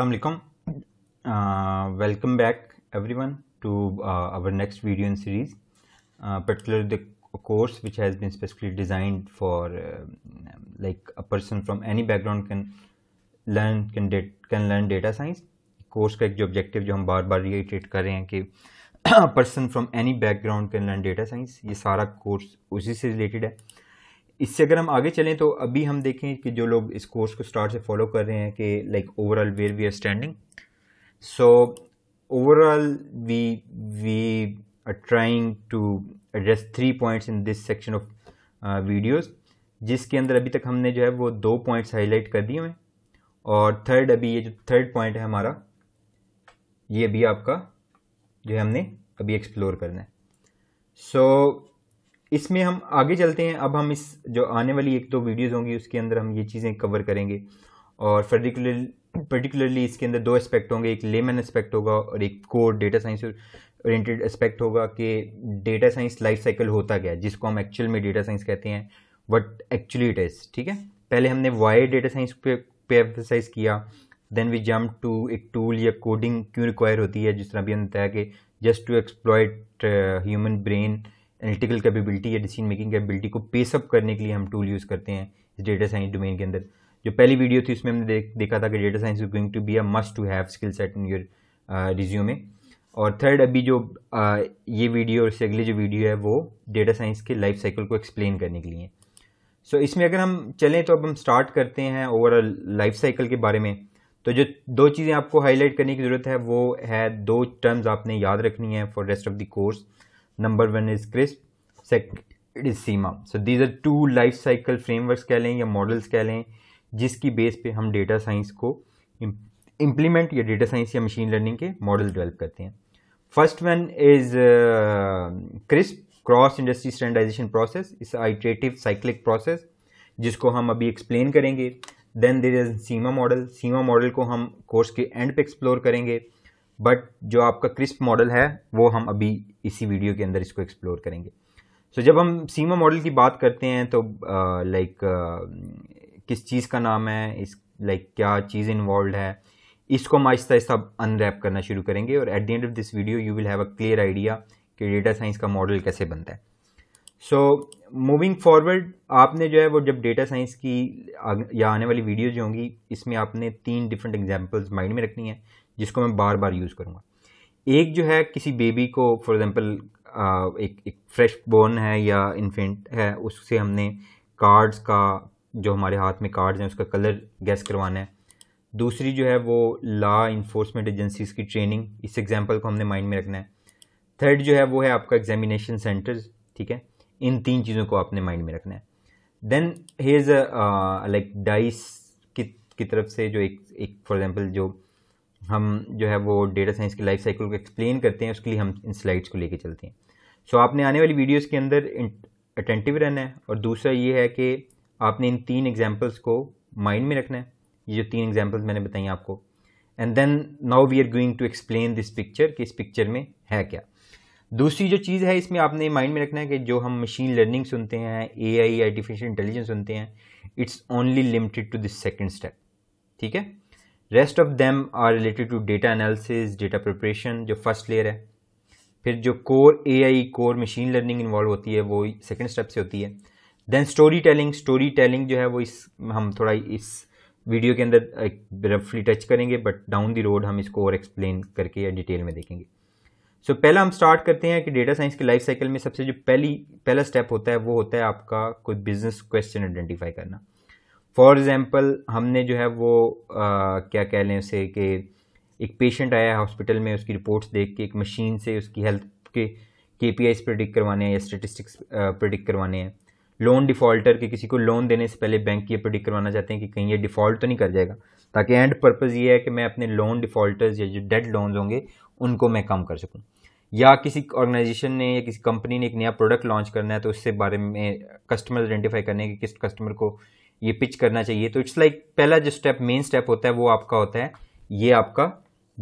Assalamualaikum. Uh, welcome back everyone to uh, our next video in series, uh, particularly the course which has been specifically designed for uh, like a person from any background can learn can can learn data science. Course का एक जो objective जो हम बार बार रिएटेट कर रहे हैं कि person from any background can learn data science ये सारा कोर्स उसी से रिलेटेड है इससे अगर हम आगे चलें तो अभी हम देखें कि जो लोग इस कोर्स को स्टार्ट से फॉलो कर रहे हैं कि like overall where we are standing so overall we we are trying to address three points in this section of videos जिसके अंदर अभी तक हमने जो है वो दो पॉइंट्स हाईलाइट कर दिए हैं और थर्ड अभी ये जो थर्ड पॉइंट है हमारा ये अभी आपका जो है हमने अभी एक्सप्लोर करना है सो so, इसमें हम आगे चलते हैं अब हम इस जो आने वाली एक दो वीडियोज़ होंगी उसके अंदर हम ये चीज़ें कवर करेंगे और पर्टिकुलर पर्टिकुलरली इसके अंदर दो एस्पेक्ट होंगे एक लेमन एस्पेक्ट होगा और एक core data science oriented aspect होगा कि डेटा साइंस लाइफ साइकिल होता क्या है जिसको हम एक्चुअल में डेटा साइंस कहते हैं वट एक्चुअली इट इज़ ठीक है पहले हमने वाई डेटा साइंस पे पे किया देन वी जम्प टू एक टूल या कोडिंग क्यों रिक्वायर होती है जिस तरह भी हमने बताया कि just to exploit human brain analytical capability या डिसीजन मेकिंग कैपेबिलिटी को पेसअप करने के लिए हम टूल यूज़ करते हैं इस डेटा साइंस डोमेन के अंदर जो पहली वीडियो थी उसमें हमने देख देखा था कि data science is going to be a must to have skill set in your resume और थर्ड अभी जो आ, uh, ये वीडियो और इससे अगली जो वीडियो है वो डेटा साइंस के लाइफ साइकिल को एक्सप्लेन करने के लिए है सो so, इसमें अगर हम चलें तो अब हम स्टार्ट करते हैं ओवरऑल लाइफ साइकिल के बारे में तो जो दो चीज़ें आपको हाईलाइट करने की ज़रूरत है वो है दो टर्म्स आपने याद रखनी है for rest of the course number one is CRISP second is SEMMA so these are two life cycle frameworks कह लें या मॉडल्स कह लें जिसकी बेस पे हम डेटा साइंस को इम्प्लीमेंट या डेटा साइंस या मशीन लर्निंग के मॉडल डेवलप करते हैं first one is CRISP cross industry standardization process is iterative cyclic process जिसको हम अभी एक्सप्लेन करेंगे then there is SEMMA model SEMMA model को हम कोर्स के एंड पे एक्सप्लोर करेंगे बट जो आपका क्रिस्प मॉडल है वो हम अभी इसी वीडियो के अंदर इसको एक्सप्लोर करेंगे सो so, जब हम सीमा मॉडल की बात करते हैं तो लाइक किस चीज़ का नाम है इस लाइक क्या चीज़ इन्वॉल्व है इसको हम आहिस्ता आहिस्ता अनरैप करना शुरू करेंगे और at the end of this video you will have a clear idea कि डेटा साइंस का मॉडल कैसे बनता है सो मूविंग फॉरवर्ड आपने जो है वो जब डेटा साइंस की या आने वाली वीडियो जो होंगी इसमें आपने तीन डिफरेंट एग्जाम्पल्स माइंड में रखनी है जिसको मैं बार बार यूज़ करूँगा एक जो है किसी बेबी को फॉर एग्ज़ाम्पल एक एक फ्रेश बोर्न है या इन्फेंट है उससे हमने कार्ड्स का जो हमारे हाथ में कार्ड्स हैं उसका कलर गैस करवाना है दूसरी जो है वो लॉ इन्फोर्समेंट एजेंसीज़ की ट्रेनिंग इस एग्ज़ाम्पल को हमने माइंड में रखना है थर्ड जो है वो है आपका एग्जामिनेशन सेंटर्स ठीक है इन तीन चीज़ों को आपने माइंड में रखना है देन हेज़ लाइक डाइस की तरफ से जो एक एक फॉर एग्ज़ाम्पल जो हम जो है वो डेटा साइंस के लाइफ साइकिल को एक्सप्लेन करते हैं उसके लिए हम इन स्लाइड्स को लेके चलते हैं सो so, आपने आने वाली वीडियोस के अंदर अटेंटिव रहना है और दूसरा ये है कि आपने इन तीन एग्जाम्पल्स को माइंड में रखना है ये जो तीन एग्जाम्पल्स मैंने बताई आपको and then now we are going to explain this picture कि इस पिक्चर में है क्या दूसरी जो चीज़ है इसमें आपने माइंड में रखना है कि जो हम मशीन लर्निंग सुनते हैं ए आई आर्टिफिशियल इंटेलिजेंस सुनते हैं it's only limited to this second step ठीक है rest of them are related to data analysis data preparation जो फर्स्ट लेयर है फिर जो core AI core machine learning involve होती है वो सेकेंड स्टेप से होती है then story telling story telling जो है वो इस हम थोड़ा इस वीडियो के अंदर रफली टच करेंगे बट डाउन दी रोड हम इसको और एक्सप्लेन करके या डिटेल में देखेंगे सो so, पहला हम स्टार्ट करते हैं कि डेटा साइंस के लाइफ साइकिल में सबसे जो पहली पहला स्टेप होता है वो होता है आपका कोई बिजनेस क्वेश्चन आइडेंटिफाई करना फॉर एग्ज़ाम्पल हमने जो है वो आ, क्या कह लें उसे कि एक पेशेंट आया है हॉस्पिटल में उसकी रिपोर्ट्स देख के एक मशीन से उसकी हेल्थ के के पी आईज प्रडिक्ट करवाने हैं या स्टेटिस्टिक्स प्रडिक्ट करवाने हैं लोन डिफ़ॉल्टर के किसी को लोन देने से पहले बैंक ये प्रडिक्ट करवाना चाहते हैं कि कहीं ये डिफ़ॉल्ट तो नहीं कर जाएगा ताकि एंड पर्पज़ ये है कि मैं अपने लोन डिफ़ॉल्टर्स या जो डेड लोन होंगे उनको मैं कम कर सकूँ या किसी ऑर्गेनाइजेशन ने या किसी कंपनी ने एक नया प्रोडक्ट लॉन्च करना है तो उससे बारे में कस्टमर आइडेंटिफाई करने की किस कस्टमर को ये पिच करना चाहिए तो इट्स लाइक like, पहला जो स्टेप मेन स्टेप होता है वो आपका होता है ये आपका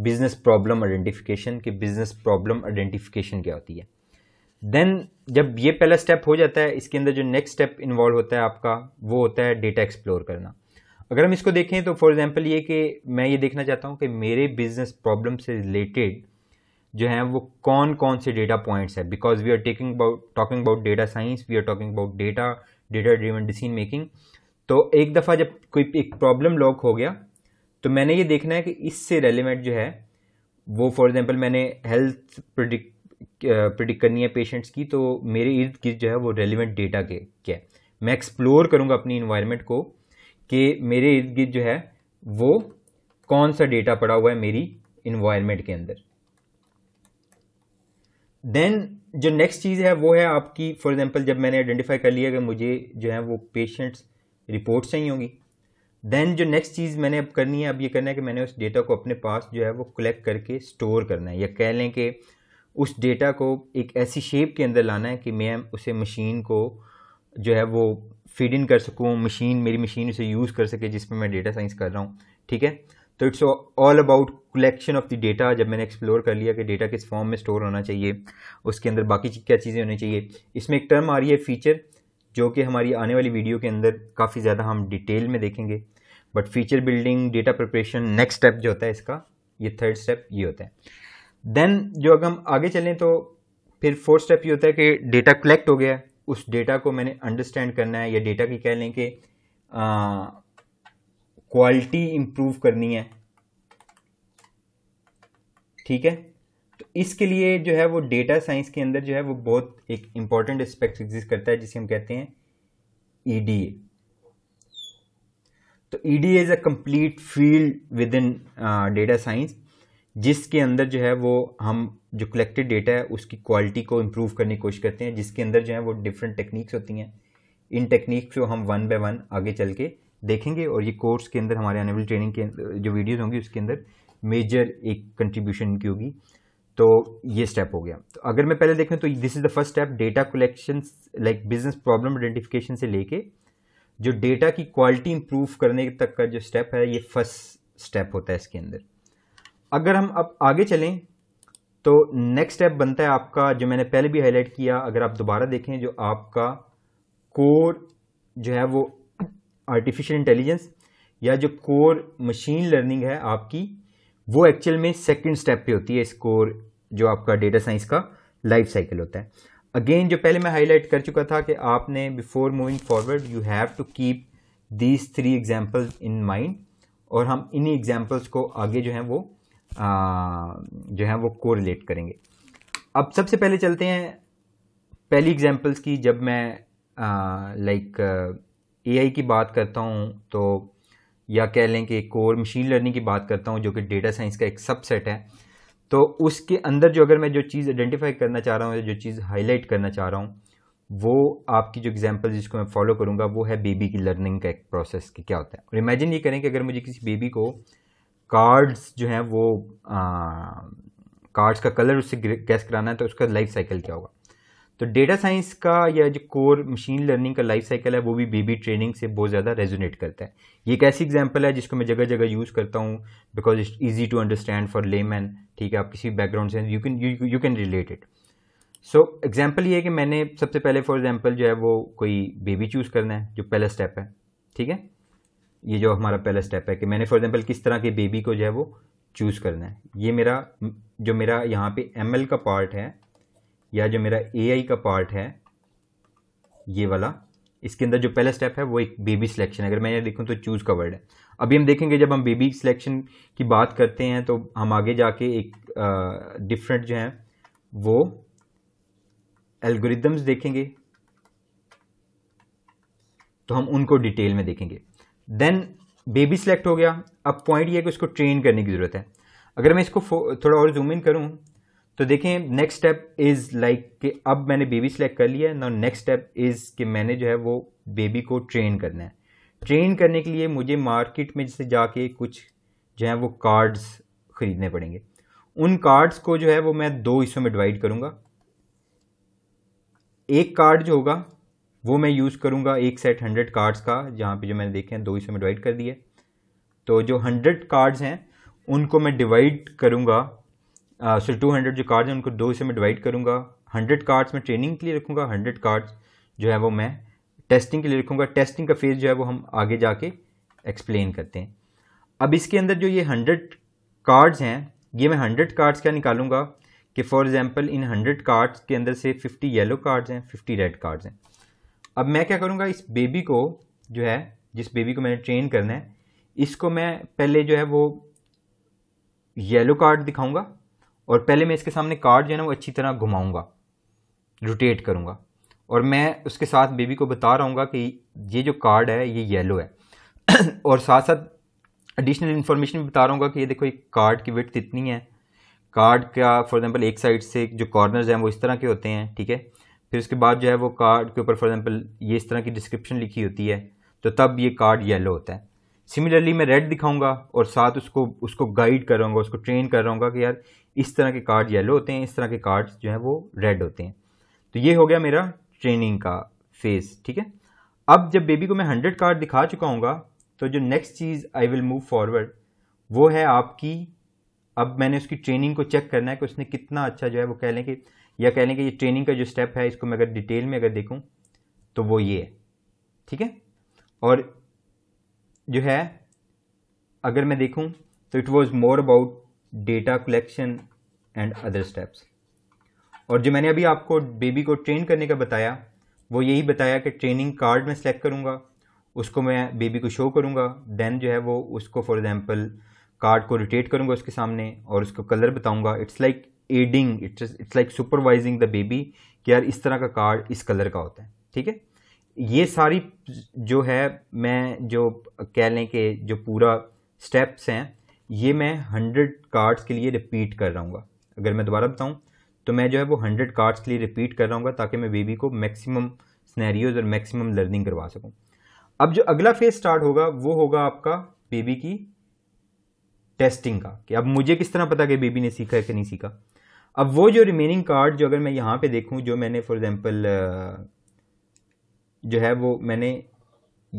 बिजनेस प्रॉब्लम आइडेंटिफिकेशन कि बिजनेस प्रॉब्लम आइडेंटिफिकेशन क्या होती है देन जब ये पहला स्टेप हो जाता है इसके अंदर जो नेक्स्ट स्टेप इन्वॉल्व होता है आपका वो होता है डेटा एक्सप्लोर करना अगर हम इसको देखें तो फॉर एग्जाम्पल ये कि मैं ये देखना चाहता हूँ कि मेरे बिजनेस प्रॉब्लम से रिलेटेड जो है वो कौन कौन से डेटा पॉइंट्स है because we are taking about talking about data science we are talking about data data driven decision making तो एक दफ़ा जब कोई एक प्रॉब्लम लॉक हो गया तो मैंने ये देखना है कि इससे रेलिवेंट जो है वो फॉर एग्जाम्पल मैंने हेल्थ प्रिडिक्ट प्रिडिक्ट करनी है पेशेंट्स की तो मेरे इर्द गिर्द जो है वो रेलिवेंट डेटा के क्या है मैं एक्सप्लोर करूँगा अपनी इन्वायरमेंट को कि मेरे इर्द गिर्द जो है वो कौन सा डेटा पड़ा हुआ है मेरी इन्वायरमेंट के अंदर देन जो नेक्स्ट चीज़ है वो है आपकी फॉर एग्जांपल जब मैंने आइडेंटिफाई कर लिया कि मुझे जो है वो पेशेंट्स रिपोर्ट्स चाहिए होंगी देन जो नेक्स्ट चीज़ मैंने अब करनी है अब ये करना है कि मैंने उस डेटा को अपने पास जो है वो कलेक्ट करके स्टोर करना है या कह लें कि उस डेटा को एक ऐसी शेप के अंदर लाना है कि मैं उसे मशीन को जो है वो फीड इन कर सकूँ मशीन मेरी मशीन उसे यूज़ कर सके जिसमें मैं डेटा साइंस कर रहा हूँ ठीक है तो it's all about collection of the data जब मैंने एक्सप्लोर कर लिया कि डेटा किस फॉर्म में स्टोर होना चाहिए उसके अंदर बाकी क्या चीज़ें होनी चाहिए इसमें एक टर्म आ रही है फ़ीचर जो कि हमारी आने वाली वीडियो के अंदर काफ़ी ज़्यादा हम डिटेल में देखेंगे but feature building data preparation next step जो होता है इसका ये थर्ड स्टेप ये होता है देन जो अगर हम आगे चलें तो फिर फोर्थ स्टेप ये होता है कि डेटा कलेक्ट हो गया उस डेटा को मैंने अंडरस्टैंड करना है या डेटा की कह लें कि क्वालिटी इम्प्रूव करनी है ठीक है तो इसके लिए जो है वो डेटा साइंस के अंदर जो है वो बहुत एक इंपॉर्टेंट एस्पेक्ट एग्जिस्ट करता है जिसे हम कहते हैं ई e तो E D is a complete field within data science जिसके अंदर जो है वो हम जो कलेक्टेड डेटा है उसकी क्वालिटी को इम्प्रूव करने की कोशिश करते हैं जिसके अंदर जो है वो डिफरेंट टेक्निक्स होती हैं इन टेक्निक्स को हम वन बाय वन आगे चल के देखेंगे और ये कोर्स के अंदर हमारे आने ट्रेनिंग के जो वीडियोज़ होंगी उसके अंदर मेजर एक कंट्रीब्यूशन की होगी तो ये स्टेप हो गया तो अगर मैं पहले देखें तो this is the first step data collection like business problem identification से लेके जो डेटा की क्वालिटी इंप्रूव करने तक का जो स्टेप है ये फर्स्ट स्टेप होता है इसके अंदर अगर हम अब आगे चलें तो नेक्स्ट स्टेप बनता है आपका जो मैंने पहले भी हाईलाइट किया अगर आप दोबारा देखें जो आपका कोर जो है वो आर्टिफिशियल इंटेलिजेंस या जो कोर मशीन लर्निंग है आपकी वो एक्चुअल में सेकेंड स्टेप पे होती है स्कोर जो आपका डेटा साइंस का लाइफ साइकिल होता है अगेन जो पहले मैं हाईलाइट कर चुका था कि आपने before moving forward you have to keep these three examples in mind और हम इन्हीं एग्जाम्पल्स को आगे जो है वो आ, जो है वो कोरिलेट करेंगे अब सबसे पहले चलते हैं पहली एग्जाम्पल्स की जब मैं लाइक ए आई की बात करता हूँ तो या कह लें कि एक और मशीन लर्निंग की बात करता हूँ जो कि डेटा साइंस का एक सबसेट है तो उसके अंदर जो अगर मैं जो चीज़ आइडेंटिफाई करना चाह रहा हूँ जो चीज़ हाईलाइट करना चाह रहा हूँ वो आपकी जो एग्जाम्पल जिसको मैं फॉलो करूँगा वो है बेबी की लर्निंग का एक प्रोसेस कि क्या होता है और इमेजिन ये करें कि अगर मुझे किसी बेबी को कार्ड्स जो हैं वो कार्ड्स का कलर उससे गैस कराना है तो उसका लाइफ साइकिल क्या होगा तो डेटा साइंस का या जो कोर मशीन लर्निंग का लाइफ साइकिल है वो भी बेबी ट्रेनिंग से बहुत ज़्यादा रेजोनेट करता है ये एक ऐसी एग्जाम्पल है जिसको मैं जगह जगह यूज़ करता हूँ because it's easy to understand for layman ठीक है आप किसी बैकग्राउंड से you can you can relate it so example ये है कि मैंने सबसे पहले फॉर एग्जाम्पल जो है वो कोई बेबी चूज़ करना है जो पहला स्टेप है ठीक है ये जो हमारा पहला स्टेप है कि मैंने फॉर एग्जाम्पल किस तरह के बेबी को जो है वो चूज़ करना है ये मेरा जो मेरा यहाँ पे एम का पार्ट है या जो मेरा ए का पार्ट है ये वाला इसके अंदर जो पहला स्टेप है वो एक बेबी सिलेक्शन अगर मैं ये देखूँ तो चूज़ का वर्ड है अभी हम देखेंगे जब हम बेबी सिलेक्शन की बात करते हैं तो हम आगे जाके एक डिफरेंट जो है वो एल्गोरिदम्स देखेंगे तो हम उनको डिटेल में देखेंगे देन बेबी सिलेक्ट हो गया अब पॉइंट ये है कि उसको ट्रेन करने की ज़रूरत है अगर मैं इसको थोड़ा और जूम इन करूँ तो देखें नेक्स्ट स्टेप इज़ लाइक कि अब मैंने बेबी सेलेक्ट कर लिया है ना नेक्स्ट स्टेप इज़ कि मैंने जो है वो बेबी को ट्रेन करना है ट्रेन करने के लिए मुझे मार्केट में जैसे जाके कुछ जो है वो कार्ड्स ख़रीदने पड़ेंगे उन कार्ड्स को जो है वो मैं दो हिस्सों में डिवाइड करूंगा एक कार्ड जो होगा वो मैं यूज़ करूंगा एक सेट हंड्रेड कार्ड्स का जहां पे जो मैंने देखे हैं दो हिस्सों में डिवाइड कर दिए तो जो हंड्रेड कार्ड्स हैं उनको मैं डिवाइड करूंगा सिर्फ टू हंड्रेड जो कार्ड्स हैं उनको दो हिस्से में डिवाइड करूँगा हंड्रेड कार्ड्स मैं ट्रेनिंग के लिए रखूँगा हंड्रेड कार्ड्स जो है वो मैं टेस्टिंग के लिए रखूँगा टेस्टिंग का फेज़ जो है वो हम आगे जाके एक्सप्लेन करते हैं अब इसके अंदर जो ये हंड्रेड कार्ड्स हैं ये मैं हंड्रेड कार्ड्स क्या निकालूंगा कि for example in hundred cards के अंदर से फिफ्टी येलो कार्ड्स हैं फिफ्टी रेड कार्ड्स हैं अब मैं क्या करूँगा इस बेबी को जो है जिस बेबी को मैंने ट्रेन करना है इसको मैं पहले जो है वो येलो कार्ड दिखाऊंगा और पहले मैं इसके सामने कार्ड जो है ना वो अच्छी तरह घुमाऊँगा रोटेट करूँगा और मैं उसके साथ बेबी को बता रहा हूँ कि ये जो कार्ड है ये येलो है और साथ साथ एडिशनल इन्फॉर्मेशन भी बता रहा हूँ कि ये देखो ये कार्ड की विथ इतनी है कार्ड का फॉर एग्जाम्पल एक साइड से जो कॉर्नर्स हैं वो इस तरह के होते हैं ठीक है फिर उसके बाद जो है वो कार्ड के ऊपर फॉर एग्जाम्पल ये इस तरह की डिस्क्रिप्शन लिखी होती है तो तब ये कार्ड येलो होता है सिमिलरली मैं रेड दिखाऊंगा और साथ उसको उसको गाइड कर रहा उसको ट्रेन कर रहा कि यार इस तरह के कार्ड येलो होते हैं इस तरह के कार्ड्स जो हैं वो रेड होते हैं तो ये हो गया मेरा ट्रेनिंग का फेज ठीक है अब जब बेबी को मैं हंड्रेड कार्ड दिखा चुका हूँ तो जो नेक्स्ट चीज़ आई विल मूव फॉरवर्ड वो है आपकी अब मैंने उसकी ट्रेनिंग को चेक करना है कि उसने कितना अच्छा जो है वो कह लें कि या कह लें कि ये ट्रेनिंग का जो स्टेप है इसको मैं अगर डिटेल में अगर देखूँ तो वो ये है ठीक है और जो है अगर मैं देखूँ तो it was more about data collection and other steps और जो मैंने अभी आपको बेबी को ट्रेन करने का बताया वो यही बताया कि ट्रेनिंग कार्ड में सेलेक्ट करूँगा उसको मैं बेबी को शो करूँगा देन जो है वो उसको फॉर एग्जांपल कार्ड को रोटेट करूँगा उसके सामने और उसको कलर बताऊँगा it's like aiding it's it's like supervising the baby कि यार इस तरह का कार्ड इस कलर का होता है ठीक है ये सारी जो है मैं जो कह लें कि जो पूरा स्टेप्स हैं ये मैं हंड्रेड कार्ड्स के लिए रिपीट कर रहा हूँ अगर मैं दोबारा बताऊँ तो मैं जो है वो हंड्रेड कार्ड्स के लिए रिपीट कर रहा हूँ ताकि मैं बेबी को मैक्सिमम स्नैरियोज और मैक्सिमम लर्निंग करवा सकूँ अब जो अगला फेज स्टार्ट होगा वो होगा आपका बेबी की टेस्टिंग का कि अब मुझे किस तरह पता कि बेबी ने सीखा है कि नहीं सीखा अब वो जो रिमेनिंग कार्ड जो अगर मैं यहाँ पे देखूँ जो मैंने फॉर एग्ज़ाम्पल जो है वो मैंने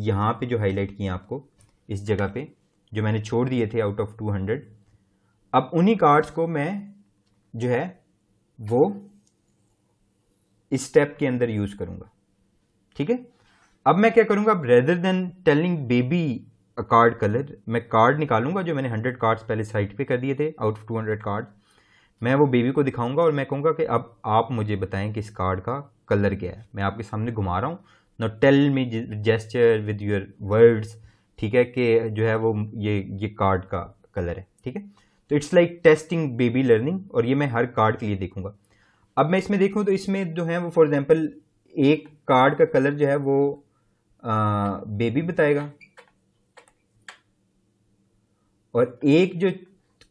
यहाँ पे जो हाईलाइट किया आपको इस जगह पे जो मैंने छोड़ दिए थे आउट ऑफ टू हंड्रेड अब उन्हीं कार्ड्स को मैं जो है वो इस स्टेप के अंदर यूज़ करूंगा ठीक है अब मैं क्या करूंगा rather than telling baby a card colour मैं कार्ड निकालूंगा जो मैंने हंड्रेड कार्ड्स पहले साइट पे कर दिए थे out of two hundred card मैं वो बेबी को दिखाऊंगा और मैं कहूंगा कि अब आप मुझे बताएं कि इस कार्ड का कलर क्या है मैं आपके सामने घुमा रहा हूं no tell me gesture with your words ठीक है कि जो है वो ये ये कार्ड का कलर है ठीक है तो it's like testing baby learning और ये मैं हर कार्ड के लिए देखूंगा अब मैं इसमें देखूँ तो इसमें जो है वो फॉर एग्जाम्पल एक कार्ड का कलर जो है वो आ, बेबी बताएगा और एक जो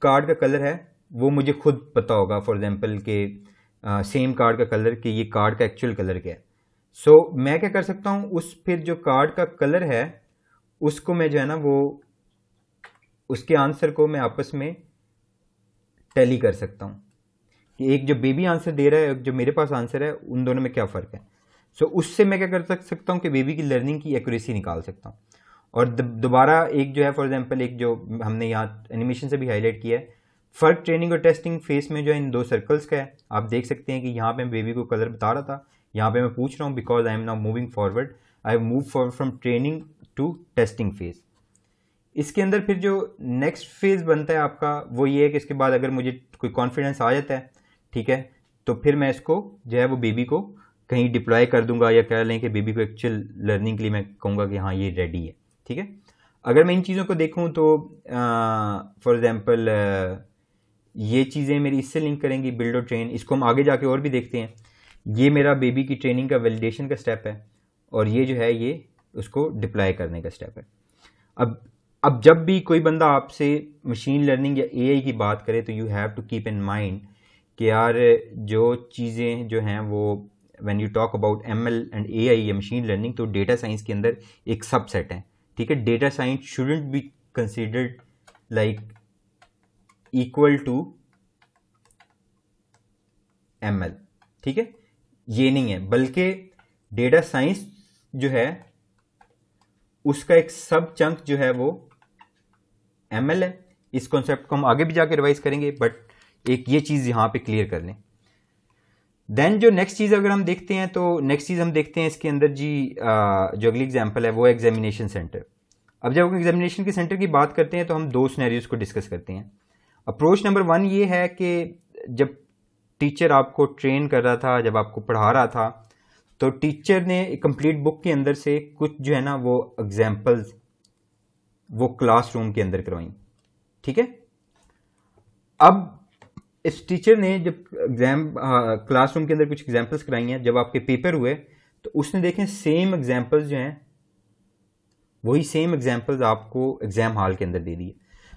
कार्ड का कलर है वो मुझे खुद पता होगा फॉर एग्जाम्पल के सेम कार्ड का कलर कि ये कार्ड का एक्चुअल कलर क्या है सो so, मैं क्या कर सकता हूँ उस फिर जो कार्ड का कलर है उसको मैं जो है ना वो उसके आंसर को मैं आपस में टैली कर सकता हूँ कि एक जो बेबी आंसर दे रहा है एक जो मेरे पास आंसर है उन दोनों में क्या फ़र्क है सो so, उससे मैं क्या कर सकता हूँ कि बेबी की लर्निंग की एक्यूरेसी निकाल सकता हूँ और दोबारा एक जो है फॉर एग्जांपल एक जो हमने यहाँ एनिमेशन से भी हाईलाइट किया है फ़र्क ट्रेनिंग और टेस्टिंग फेस में जो है इन दो सर्कल्स का है आप देख सकते हैं कि यहाँ पर मैं बेबी को कलर बता रहा था यहाँ पर मैं पूछ रहा हूँ because I am now moving forward I move from training to testing phase इसके अंदर फिर जो नेक्स्ट फेज़ बनता है आपका वो ये है कि इसके बाद अगर मुझे कोई कॉन्फिडेंस आ जाता है ठीक है तो फिर मैं इसको जो है वो बेबी को कहीं डिप्लॉय कर दूंगा या कह लें कि बेबी को एक्चुअल लर्निंग के लिए मैं कहूँगा कि हाँ ये रेडी है ठीक है अगर मैं इन चीज़ों को देखूँ तो फॉर एग्ज़ाम्पल ये चीज़ें मेरी इससे लिंक करेंगी बिल्डो ट्रेन इसको हम आगे जाके और भी देखते हैं ये मेरा बेबी की ट्रेनिंग का वैलिडेशन का स्टेप है और ये जो है ये उसको डिप्लाई करने का स्टेप है अब अब जब भी कोई बंदा आपसे मशीन लर्निंग या एआई की बात करे तो you have to keep in mind कि यार जो चीज़ें जो हैं वो when you talk about M L and A I या मशीन लर्निंग तो डेटा साइंस के अंदर एक सबसेट है ठीक है data science shouldn't be considered like equal to M L ठीक है ये नहीं है बल्कि डेटा साइंस जो है उसका एक सब चंक जो है वो एम है इस कॉन्सेप्ट को हम आगे भी जाके रिवाइज करेंगे बट एक ये चीज़ यहां पे क्लियर कर लें देन जो नेक्स्ट चीज़ अगर हम देखते हैं तो नेक्स्ट चीज़ हम देखते हैं इसके अंदर जी आ, जो अगली एग्जाम्पल है वो एग्जामिनेशन सेंटर अब जब हम एग्जामिनेशन के सेंटर की बात करते हैं तो हम दो स्नैरियोज को डिस्कस करते हैं अप्रोच नंबर वन ये है कि जब टीचर आपको ट्रेन कर रहा था जब आपको पढ़ा रहा था तो टीचर ने कंप्लीट बुक के अंदर से कुछ जो है ना वो एग्जाम्पल्स वो क्लासरूम के अंदर करवाई ठीक है अब इस टीचर ने जब एग्जाम क्लासरूम के अंदर कुछ एग्जाम्पल्स कराई हैं जब आपके पेपर हुए तो उसने देखें सेम एग्जाम्पल्स जो हैं वही सेम एग्जाम्पल्स आपको एग्ज़ाम हॉल के अंदर दे दिए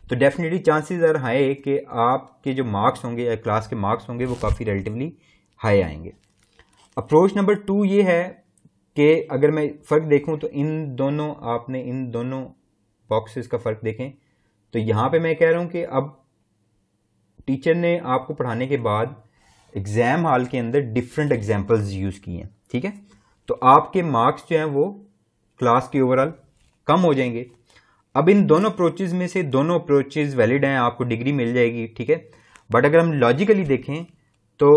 तो डेफिनेटली चांसेस आर हाई कि आपके जो मार्क्स होंगे या क्लास के मार्क्स होंगे वो काफ़ी रिलेटिवली हाई आएंगे अप्रोच नंबर टू ये है कि अगर मैं फ़र्क देखूं तो इन दोनों आपने इन दोनों बॉक्सेस का फ़र्क देखें तो यहाँ पे मैं कह रहा हूँ कि अब टीचर ने आपको पढ़ाने के बाद एग्ज़ाम हॉल के अंदर डिफरेंट एग्जाम्पल्स यूज़ किए हैं ठीक है तो आपके मार्क्स जो हैं वो क्लास के ओवरऑल कम हो जाएंगे अब इन दोनों अप्रोचेज़ में से दोनों अप्रोचेज़ वैलिड हैं आपको डिग्री मिल जाएगी ठीक है बट अगर हम लॉजिकली देखें तो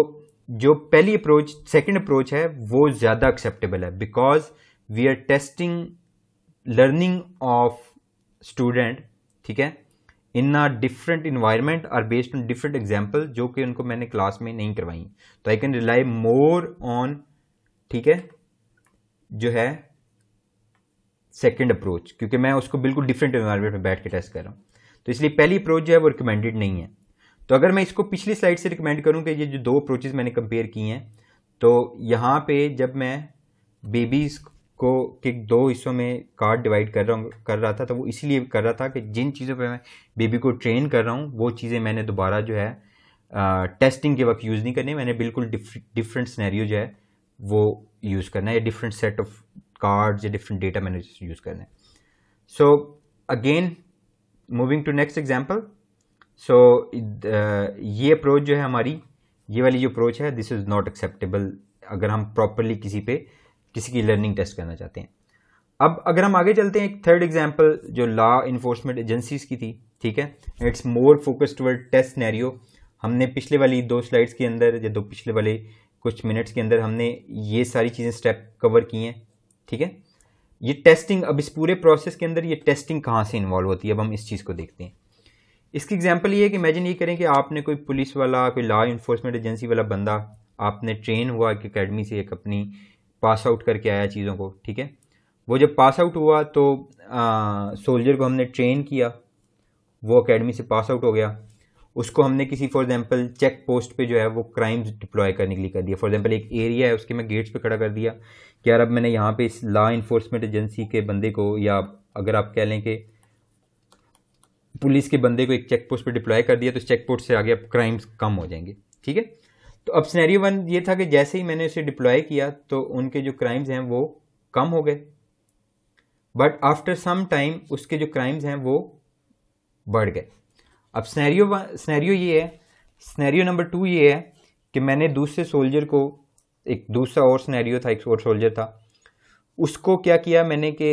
जो पहली अप्रोच सेकेंड अप्रोच है वो ज़्यादा एक्सेप्टेबल है because we are testing learning of student ठीक है in a different environment are based on different example जो कि उनको मैंने क्लास में नहीं करवाई तो I can rely more on ठीक है जो है सेकेंड अप्रोच क्योंकि मैं उसको बिल्कुल डिफरेंट इन्वायरमेंट में बैठ के टेस्ट कर रहा हूँ तो इसलिए पहली अप्रोच जो है वो रिकमेंडेड नहीं है तो अगर मैं इसको पिछली स्लाइड से रिकमेंड करूँ कि ये जो दो अप्रोचेज़ मैंने कंपेयर की हैं तो यहाँ पे जब मैं बेबीज़ को के दो हिस्सों में कार्ड डिवाइड कर रहा हूँ कर रहा था तो वो इसलिए कर रहा था कि जिन चीज़ों पे मैं बेबी को ट्रेन कर रहा हूँ वो चीज़ें मैंने दोबारा जो है आ, टेस्टिंग के वक्त यूज़ नहीं करनी मैंने बिल्कुल डिफरेंट स्नैरियो जो है वो यूज़ करना है या डिफरेंट सेट ऑफ कार्ड या डिफरेंट डेटा मैंने यूज़ करना है so again moving to next example so so, uh, ये अप्रोच जो है हमारी ये वाली जो अप्रोच है दिस इज़ नॉट एक्सेप्टेबल अगर हम प्रॉपरली किसी पे किसी की लर्निंग टेस्ट करना चाहते हैं अब अगर हम आगे चलते हैं एक थर्ड एग्जाम्पल जो लॉ इन्फोर्समेंट एजेंसीज की थी ठीक है it's more focused toward test scenario हमने पिछले वाली दो स्लाइड्स के अंदर या दो पिछले वाले कुछ मिनट्स के अंदर हमने ये सारी चीज़ें स्टेप कवर की हैं ठीक है ये टेस्टिंग अब इस पूरे प्रोसेस के अंदर ये टेस्टिंग कहाँ से इन्वॉल्व होती है अब हम इस चीज़ को देखते हैं इसकी एग्जांपल ये है कि इमेजिन ये करें कि आपने कोई पुलिस वाला कोई लॉ इन्फोर्समेंट एजेंसी वाला बंदा आपने ट्रेन हुआ एक अकेडमी से एक अपनी पास आउट करके आया चीज़ों को ठीक है वो जब पास आउट हुआ तो सोल्जर को हमने ट्रेन किया वो अकेडमी से पास आउट हो गया उसको हमने किसी फॉर एग्जांपल चेक पोस्ट पे जो है वो क्राइम्स डिप्लॉय करने के लिए कर दिया फॉर एग्जांपल एक एरिया है उसके मैं गेट्स पे खड़ा कर दिया कि यार अब मैंने यहाँ पे इस लॉ इन्फोर्समेंट एजेंसी के बंदे को या अगर आप कह लें कि पुलिस के बंदे को एक चेक पोस्ट पर डिप्लॉय कर दिया तो चेक पोस्ट से आगे अब क्राइम्स कम हो जाएंगे ठीक है तो अब स्नैरियो वन ये था कि जैसे ही मैंने उसे डिप्लॉय किया तो उनके जो क्राइम्स हैं वो कम हो गए बट आफ्टर सम टाइम उसके जो क्राइम्स हैं वो बढ़ गए अब स्नैरियो स्नैरियो ये है स्नैरियो नंबर टू ये है कि मैंने दूसरे सोल्जर को एक दूसरा और स्नैरियो था एक और सोल्जर था उसको क्या किया मैंने कि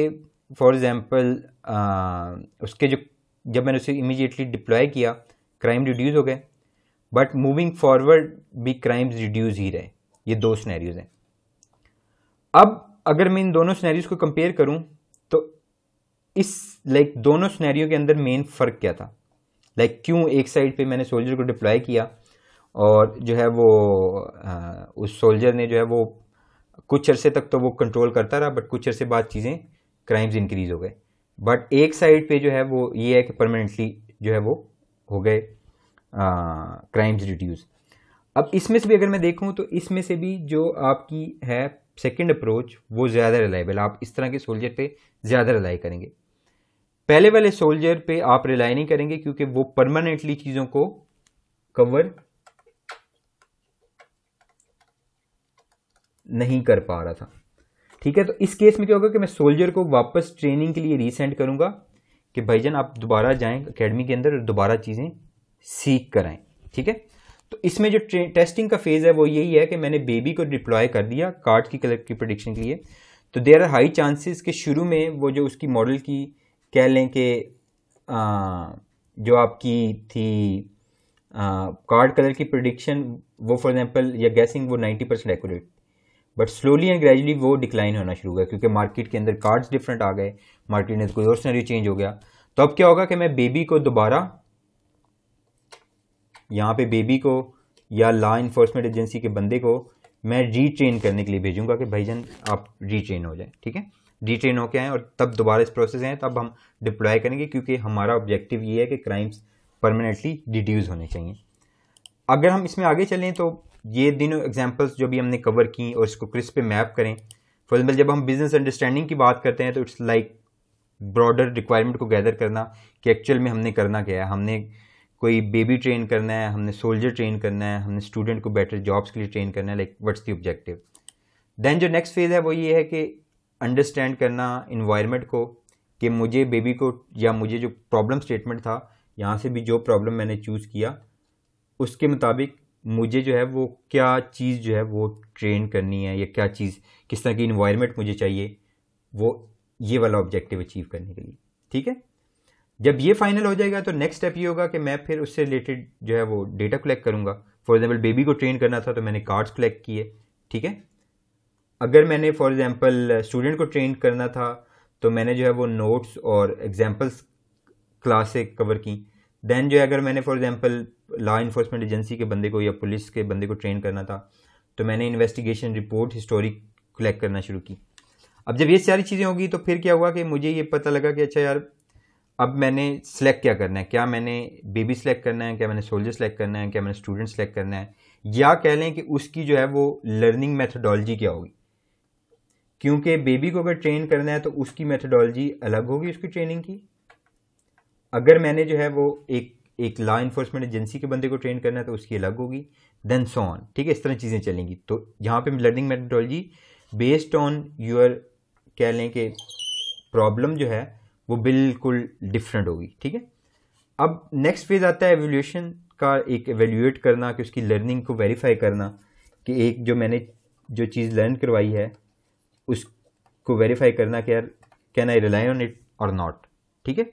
फॉर एग्ज़ाम्पल उसके जो जब मैंने उसे इमीजिएटली डिप्लॉय किया क्राइम रिड्यूस हो गए बट मूविंग फॉरवर्ड भी क्राइम्स रिड्यूस ही रहे ये दो स्नैरियोज हैं अब अगर मैं इन दोनों स्नैरियोज को कंपेयर करूं तो इस लाइक like, दोनों स्नैरियो के अंदर मेन फ़र्क क्या था लाइक like, क्यों एक साइड पे मैंने सोल्जर को डिप्लॉय किया और जो है वो आ, उस सोल्जर ने जो है वो कुछ अरसे तक तो वो कंट्रोल करता रहा बट कुछ अरसे बाद चीज़ें क्राइम्स इंक्रीज़ हो गए बट एक साइड पे जो है वो ये है कि परमानेंटली जो है वो हो गए क्राइम्स रिड्यूस अब इसमें से भी अगर मैं देखूँ तो इसमें से भी जो आपकी है सेकेंड अप्रोच वो ज़्यादा रिलायबल आप इस तरह के सोल्जर पे ज़्यादा रिलाई करेंगे पहले वाले सोल्जर पे आप रिलाई नहीं करेंगे क्योंकि वो परमानेंटली चीज़ों को कवर नहीं कर पा रहा था ठीक है तो इस केस में क्या होगा कि मैं सोल्जर को वापस ट्रेनिंग के लिए रीसेंड करूँगा कि भाईजान आप दोबारा जाएं अकेडमी के अंदर दोबारा चीज़ें सीख कर आएँ ठीक है तो इसमें जो टेस्टिंग का फेज़ है वो यही है कि मैंने बेबी को डिप्लॉय कर दिया कार्ड की कलर की प्रोडिक्शन के लिए तो देर आर हाई चांसेस कि शुरू में वो जो उसकी मॉडल की कह लें कि जो आपकी थी कार्ड कलर की प्रोडिक्शन वो फॉर एग्जाम्पल या गैसिंग वो ninety percent accurate but slowly and gradually वो डिक्लाइन होना शुरू हुआ क्योंकि मार्केट के अंदर कार्ड्स डिफरेंट आ गए मार्केट में कोई और सीनरी चेंज हो गया तो अब क्या होगा कि मैं बेबी को दोबारा यहाँ पे बेबी को या लॉ इन्फोर्समेंट एजेंसी के बंदे को मैं रीट्रेन करने के लिए भेजूंगा कि भाईजन आप रीट्रेन हो जाए ठीक है रीट्रेन होके आए और तब दोबारा इस प्रोसेस आएँ तब हम डिप्लॉय करेंगे क्योंकि हमारा ऑब्जेक्टिव ये है कि क्राइम्स परमानेंटली रिड्यूज़ होने चाहिए अगर हम इसमें आगे चलें तो ये तीनों एग्जाम्पल्स जो भी हमने कवर की और इसको क्रिस्प पे मैप करें फॉर एग्जाम्पल जब हम बिजनेस अंडरस्टैंडिंग की बात करते हैं तो इट्स लाइक ब्रॉडर रिक्वायरमेंट को गैदर करना कि एक्चुअल में हमने करना क्या है हमने कोई बेबी ट्रेन करना है हमने सोल्जर ट्रेन करना है हमने स्टूडेंट को बेटर जॉब्स के लिए ट्रेन करना है like what's the objective then जो नेक्स्ट फेज़ है वो ये है कि अंडरस्टैंड करना इन्वायरमेंट को कि मुझे बेबी को या मुझे जो प्रॉब्लम स्टेटमेंट था यहाँ से भी जो प्रॉब्लम मैंने चूज़ किया उसके मुताबिक मुझे जो है वो क्या चीज़ जो है वो ट्रेन करनी है या क्या चीज़ किस तरह की इन्वायरमेंट मुझे चाहिए वो ये वाला ऑब्जेक्टिव अचीव करने के लिए ठीक है जब ये फाइनल हो जाएगा तो नेक्स्ट स्टेप ये होगा कि मैं फिर उससे रिलेटेड जो है वो डेटा कलेक्ट करूँगा फॉर एग्जाम्पल बेबी को ट्रेन करना था तो मैंने कार्ड्स कलेक्ट किए ठीक है अगर मैंने फॉर एग्ज़ाम्पल स्टूडेंट को ट्रेन करना था तो मैंने जो है वो नोट्स और एग्जाम्पल्स क्लासे कवर की देन जो है अगर मैंने for example law enforcement agency के बंदे को या पुलिस के बंदे को ट्रेन करना था तो मैंने इन्वेस्टिगेशन रिपोर्ट हिस्टोरी कलेक्ट करना शुरू की अब जब ये सारी चीज़ें होगी तो फिर क्या हुआ कि मुझे ये पता लगा कि अच्छा यार अब मैंने सेलेक्ट क्या करना है क्या मैंने बेबी सेलेक्ट करना है क्या मैंने सोल्जर सेलेक्ट करना है क्या मैंने स्टूडेंट सेलेक्ट करना है या कह लें कि उसकी जो है वो लर्निंग मैथडोलॉजी क्या होगी क्योंकि बेबी को अगर ट्रेन करना है तो उसकी मैथडोलॉजी अलग होगी उसकी ट्रेनिंग की अगर मैंने जो है वो एक एक लॉ इन्फोर्समेंट एजेंसी के बंदे को ट्रेन करना है तो उसकी अलग होगी देन सो ऑन ठीक है इस तरह चीज़ें चलेंगी तो यहाँ पे learning methodology based on your कह लें कि प्रॉब्लम जो है वो बिल्कुल डिफरेंट होगी ठीक है अब नेक्स्ट फेज आता है एवेल्यूशन का एक एवेल्यूएट करना कि उसकी लर्निंग को वेरीफाई करना कि एक जो मैंने जो चीज़ लर्न करवाई है उसको वेरीफाई करना कि यार can I rely on it और नॉट ठीक है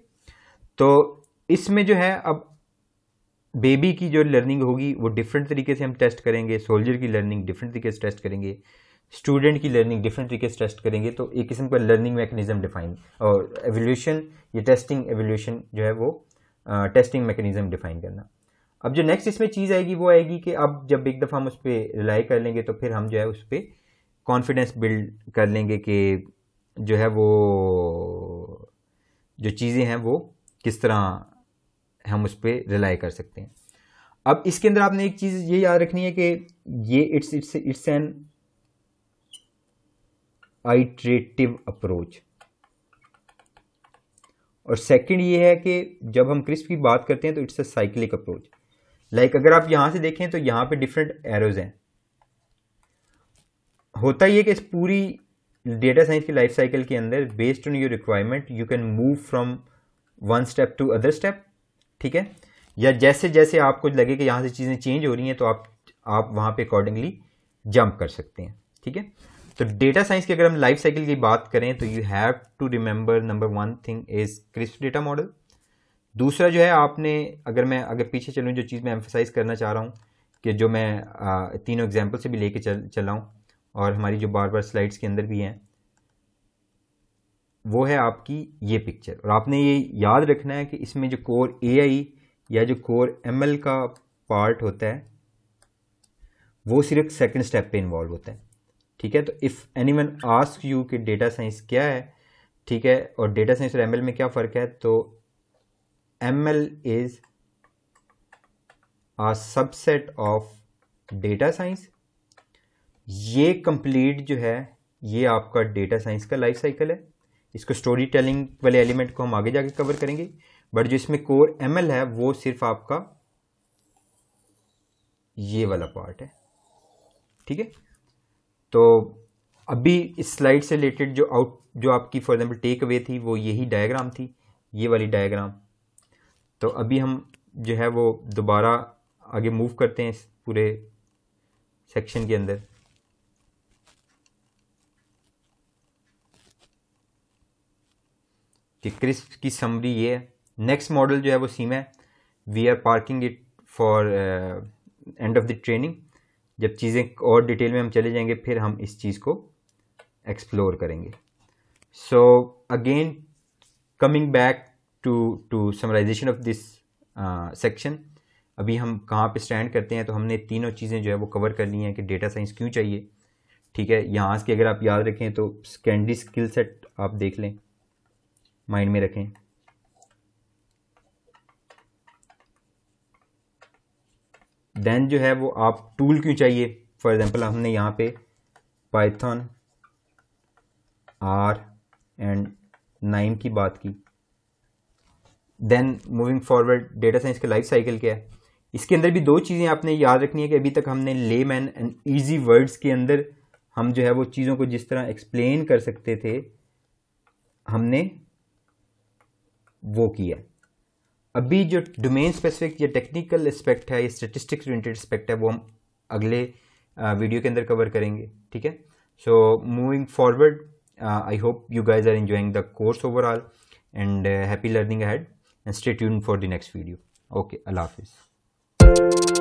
तो इसमें जो है अब बेबी की जो लर्निंग होगी वो डिफरेंट तरीके से हम टेस्ट करेंगे सोल्जर की लर्निंग डिफरेंट तरीके से टेस्ट करेंगे स्टूडेंट की लर्निंग डिफरेंट तरीके से टेस्ट करेंगे तो एक किस्म का लर्निंग मैकेनिज्म डिफाइन और एवोल्यूशन ये टेस्टिंग एवोल्यूशन जो है वो टेस्टिंग मैकेनिज्म डिफाइन करना अब जो नेक्स्ट इसमें चीज़ आएगी वो आएगी कि अब जब एक दफ़ा हम उस पर रिलाई कर लेंगे तो फिर हम जो है उस पर कॉन्फिडेंस बिल्ड कर लेंगे कि जो है वो जो चीज़ें हैं वो किस तरह हम उस पर रिलाई कर सकते हैं अब इसके अंदर आपने एक चीज़ ये याद रखनी है कि ये it's it's it's an iterative approach और सेकंड ये है कि जब हम क्रिस्प की बात करते हैं तो it's a cyclic approach like अगर आप यहां से देखें तो यहां पे डिफरेंट एरोज हैं होता ये कि इस पूरी डेटा साइंस की लाइफ साइकिल के अंदर based on your requirement you can move from one step to other step ठीक है या जैसे जैसे आपको लगे कि यहाँ से चीज़ें चेंज हो रही हैं तो आप आप वहाँ पे अकॉर्डिंगली जंप कर सकते हैं ठीक है तो डेटा साइंस की अगर हम लाइफ साइकिल की बात करें तो you have to remember number one thing is crisp data model दूसरा जो है आपने अगर मैं अगर पीछे चलूँ जो चीज़ मैं एम्फोसाइज करना चाह रहा हूँ कि जो मैं तीनों एग्जाम्पल से भी लेके चल चलाऊँ और हमारी जो बार बार स्लाइड्स के अंदर भी हैं वो है आपकी ये पिक्चर और आपने ये याद रखना है कि इसमें जो कोर ए या जो कोर एम का पार्ट होता है वो सिर्फ सेकेंड स्टेप पे इन्वॉल्व होता है ठीक है तो if anyone ask you कि डेटा साइंस क्या है ठीक है और डेटा साइंस और एम में क्या फ़र्क है तो M L is a subset of data science ये कंप्लीट जो है ये आपका डेटा साइंस का लाइफ साइकिल है इसको स्टोरी टेलिंग वाले एलिमेंट को हम आगे जाके कवर करेंगे बट जो इसमें कोर एम है वो सिर्फ आपका ये वाला पार्ट है ठीक है तो अभी इस स्लाइड से रिलेटेड जो आउट जो आपकी फॉर एग्जाम्पल टेक अवे थी वो यही डायग्राम थी ये वाली डायग्राम तो अभी हम जो है वो दोबारा आगे मूव करते हैं इस पूरे सेक्शन के अंदर कि क्रिस्प की समरी ये है नेक्स्ट मॉडल जो है वो सीमा है we are parking it for end of the training जब चीज़ें और डिटेल में हम चले जाएंगे फिर हम इस चीज़ को एक्सप्लोर करेंगे so again coming back to to summarization of this section अभी हम कहाँ पे स्टैंड करते हैं तो हमने तीनों चीज़ें जो है वो कवर कर ली हैं कि डेटा साइंस क्यों चाहिए ठीक है यहाँ से अगर आप याद रखें तो स्कैंडी स्किल सेट आप देख लें माइंड में रखें देन जो है वो आप टूल क्यों चाहिए फॉर एग्जांपल हमने यहाँ पे पाइथन आर एंड नाइन की बात की then moving forward data science का लाइफ साइकिल क्या है इसके अंदर भी दो चीज़ें आपने याद रखनी है कि अभी तक हमने ले मैन एंड ईजी वर्ड्स के अंदर हम जो है वो चीज़ों को जिस तरह एक्सप्लेन कर सकते थे हमने वो किया अभी जो डोमेन स्पेसिफिक या टेक्निकल एस्पेक्ट है या स्टेटिस्टिक्स रिलेटेड एस्पेक्ट है वो हम अगले वीडियो के अंदर कवर करेंगे ठीक है so moving forward I hope you guys are enjoying the course overall and happy learning had and stay tune for the next video okay अल्लाह हाफिज़